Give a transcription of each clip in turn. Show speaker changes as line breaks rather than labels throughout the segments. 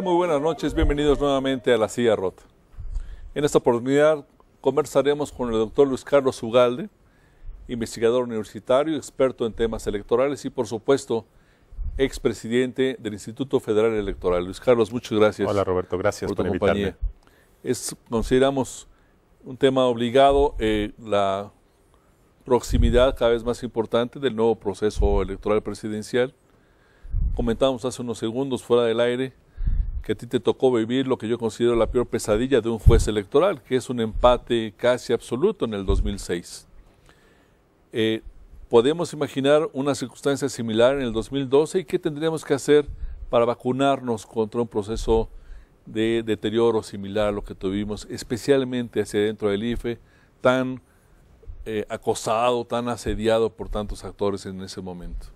Muy buenas noches, bienvenidos nuevamente a La Silla Rota. En esta oportunidad conversaremos con el doctor Luis Carlos Ugalde, investigador universitario, experto en temas electorales y, por supuesto, expresidente del Instituto Federal Electoral. Luis Carlos, muchas gracias. Hola Roberto, gracias por, invitarme. Es, consideramos un tema obligado eh, la proximidad cada vez más importante del nuevo proceso electoral presidencial. Comentamos hace unos segundos fuera del aire que a ti te tocó vivir lo que yo considero la peor pesadilla de un juez electoral, que es un empate casi absoluto en el 2006. Eh, podemos imaginar una circunstancia similar en el 2012 y qué tendríamos que hacer para vacunarnos contra un proceso de deterioro similar a lo que tuvimos, especialmente hacia dentro del IFE, tan eh, acosado, tan asediado por tantos actores en ese momento.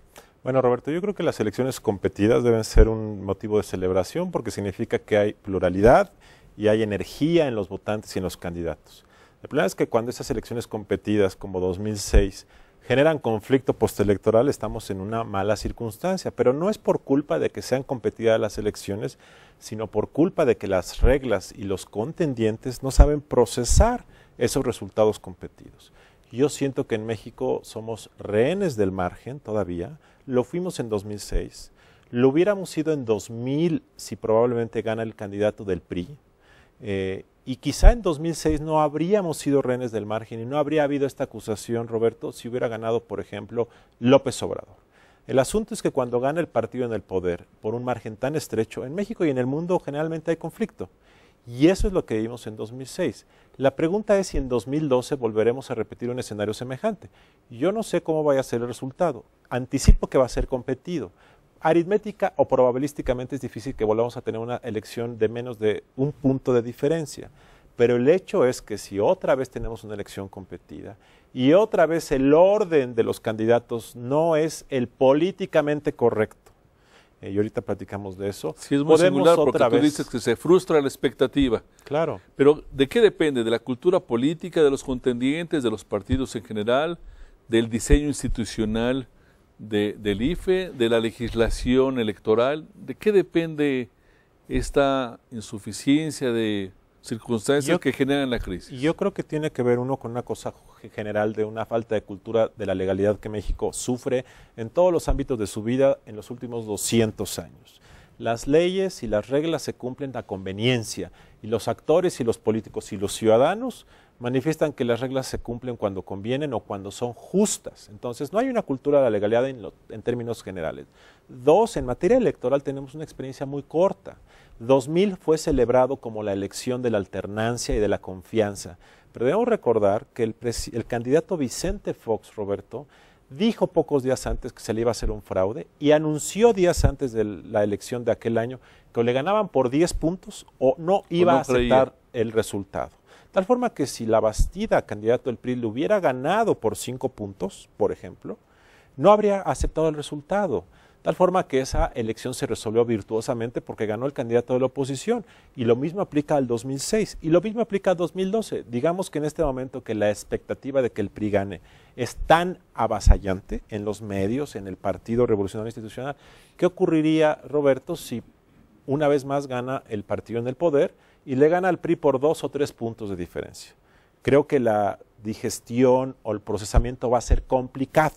Bueno, Roberto, yo creo que las elecciones competidas deben ser un motivo de celebración porque significa que hay pluralidad y hay energía en los votantes y en los candidatos. El problema es que cuando esas elecciones competidas, como 2006, generan conflicto postelectoral, estamos en una mala circunstancia, pero no es por culpa de que sean competidas las elecciones, sino por culpa de que las reglas y los contendientes no saben procesar esos resultados competidos. Yo siento que en México somos rehenes del margen todavía. Lo fuimos en 2006. Lo hubiéramos sido en 2000 si probablemente gana el candidato del PRI. Eh, y quizá en 2006 no habríamos sido rehenes del margen y no habría habido esta acusación, Roberto, si hubiera ganado, por ejemplo, López Obrador. El asunto es que cuando gana el partido en el poder por un margen tan estrecho, en México y en el mundo generalmente hay conflicto. Y eso es lo que vimos en 2006. La pregunta es si en 2012 volveremos a repetir un escenario semejante. Yo no sé cómo vaya a ser el resultado. Anticipo que va a ser competido. Aritmética o probabilísticamente es difícil que volvamos a tener una elección de menos de un punto de diferencia. Pero el hecho es que si otra vez tenemos una elección competida y otra vez el orden de los candidatos no es el políticamente correcto, eh, y ahorita platicamos de eso. Sí, es muy singular porque tú dices
que se frustra la expectativa. Claro. Pero ¿de qué depende? ¿De la cultura política, de los contendientes, de los partidos en general, del diseño institucional del IFE, de la legislación electoral? ¿De qué depende esta insuficiencia de circunstancias que generan la crisis.
Yo creo que tiene que ver uno con una cosa general de una falta de cultura de la legalidad que México sufre en todos los ámbitos de su vida en los últimos 200 años. Las leyes y las reglas se cumplen a conveniencia y los actores y los políticos y los ciudadanos manifiestan que las reglas se cumplen cuando convienen o cuando son justas. Entonces, no hay una cultura de la legalidad en términos generales. Dos, en materia electoral tenemos una experiencia muy corta. 2000 fue celebrado como la elección de la alternancia y de la confianza, pero debemos recordar que el, candidato Vicente Fox, Roberto, dijo pocos días antes que se le iba a hacer un fraude y anunció días antes de la elección de aquel año que le ganaban por 10 puntos o no iba a aceptar el resultado. Tal forma que si la Bastida, candidato del PRI, le hubiera ganado por 5 puntos, por ejemplo, no habría aceptado el resultado. Tal forma que esa elección se resolvió virtuosamente porque ganó el candidato de la oposición. Y lo mismo aplica al 2006 y lo mismo aplica al 2012. Digamos que en este momento que la expectativa de que el PRI gane es tan avasallante en los medios, en el Partido Revolucionario Institucional, ¿qué ocurriría, Roberto, si una vez más gana el partido en el poder y le gana al PRI por dos o tres puntos de diferencia? Creo que la digestión o el procesamiento va a ser complicado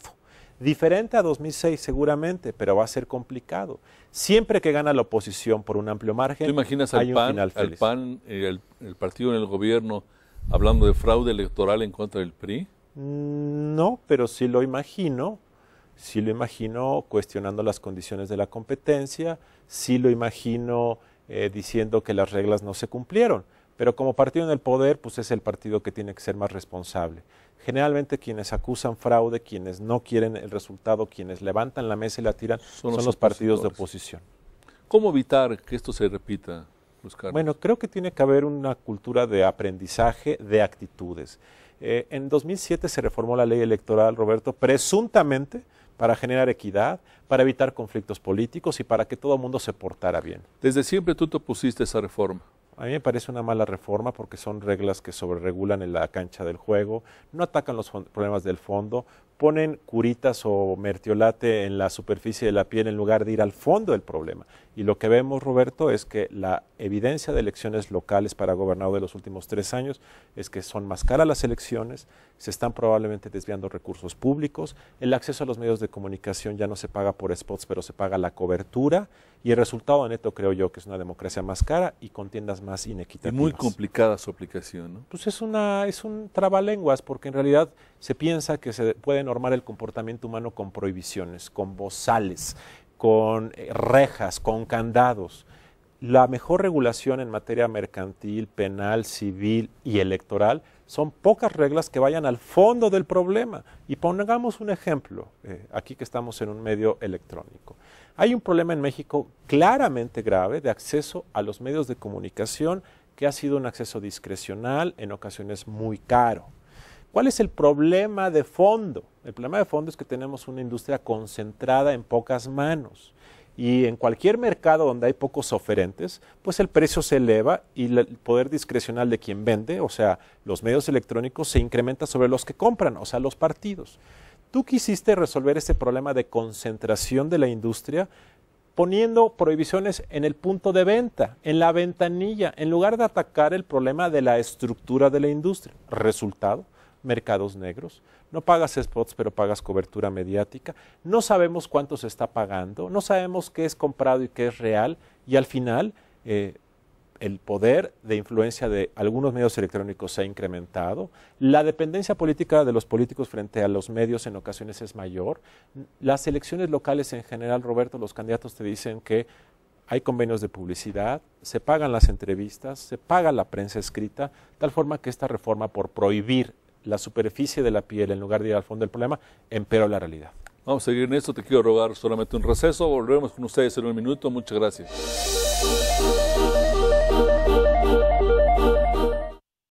Diferente a 2006 seguramente, pero va a ser complicado. Siempre que gana la oposición por un amplio margen, ¿Tú imaginas al PAN,
eh, Al el, partido en el gobierno, hablando de fraude electoral en contra del PRI?
Mm, no, pero sí lo imagino. Sí lo imagino cuestionando las condiciones de la competencia. Sí lo imagino eh, diciendo que las reglas no se cumplieron. Pero como partido en el poder, pues es el partido que tiene que ser más responsable. Generalmente quienes acusan fraude, quienes no quieren el resultado, quienes levantan la mesa y la tiran, son, los, partidos de
oposición. ¿Cómo evitar que esto se repita, Luis Bueno,
creo que tiene que haber una cultura de aprendizaje, de actitudes. Eh, en 2007 se reformó la ley electoral, Roberto, presuntamente para generar equidad, para evitar conflictos políticos y para que todo el mundo se portara bien. Desde siempre tú te opusiste a esa reforma. A mí me parece una mala reforma porque son reglas que sobreregulan en la cancha del juego, no atacan los problemas del fondo, ponen curitas o mertiolate en la superficie de la piel en lugar de ir al fondo del problema. Y lo que vemos, Roberto, es que la evidencia de elecciones locales para gobernador de los últimos tres años es que son más caras las elecciones, se están probablemente desviando recursos públicos, el acceso a los medios de comunicación ya no se paga por spots, pero se paga la cobertura, y el resultado neto creo yo que es una democracia más cara y con tiendas más inequitativas. Y muy complicada su aplicación, ¿no? Pues es, una, es un trabalenguas, porque en realidad se piensa que se puede normar el comportamiento humano con prohibiciones, con bozales, con eh, rejas, con candados. La mejor regulación en materia mercantil, penal, civil y electoral son pocas reglas que vayan al fondo del problema. Y pongamos un ejemplo, eh, aquí que estamos en un medio electrónico. Hay un problema en México claramente grave de acceso a los medios de comunicación que ha sido un acceso discrecional, en ocasiones muy caro. ¿Cuál es el problema de fondo? El problema de fondo es que tenemos una industria concentrada en pocas manos. Y en cualquier mercado donde hay pocos oferentes, pues el precio se eleva y el poder discrecional de quien vende, o sea, los medios electrónicos, se incrementa sobre los que compran, o sea, los partidos. Tú quisiste resolver este problema de concentración de la industria poniendo prohibiciones en el punto de venta, en la ventanilla, en lugar de atacar el problema de la estructura de la industria. Resultado, mercados negros, no pagas spots, pero pagas cobertura mediática, no sabemos cuánto se está pagando, no sabemos qué es comprado y qué es real, y al final eh, el poder de influencia de algunos medios electrónicos se ha incrementado, la dependencia política de los políticos frente a los medios en ocasiones es mayor, las elecciones locales en general, Roberto, los candidatos te dicen que hay convenios de publicidad, se pagan las entrevistas, se paga la prensa escrita, tal forma que esta reforma por prohibir la superficie de la piel en lugar de ir al fondo del problema, empero la realidad.
Vamos a seguir en esto, te quiero rogar solamente un receso, volvemos con ustedes en un minuto, muchas gracias.